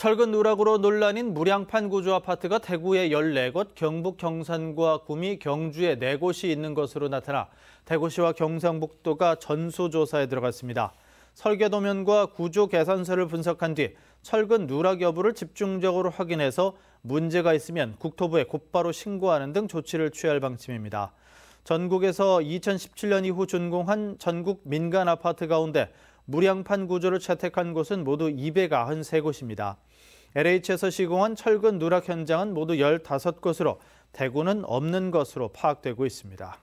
철근 누락으로 논란인 무량판 구조 아파트가 대구에 14곳, 경북 경산과 구미, 경주에 4곳이 있는 것으로 나타나 대구시와 경상북도가 전수조사에 들어갔습니다. 설계도면과 구조 개선서를 분석한 뒤 철근 누락 여부를 집중적으로 확인해서 문제가 있으면 국토부에 곧바로 신고하는 등 조치를 취할 방침입니다. 전국에서 2017년 이후 준공한 전국 민간 아파트 가운데 무량판 구조를 채택한 곳은 모두 293곳입니다. LH에서 시공한 철근 누락 현장은 모두 15곳으로 대구는 없는 것으로 파악되고 있습니다.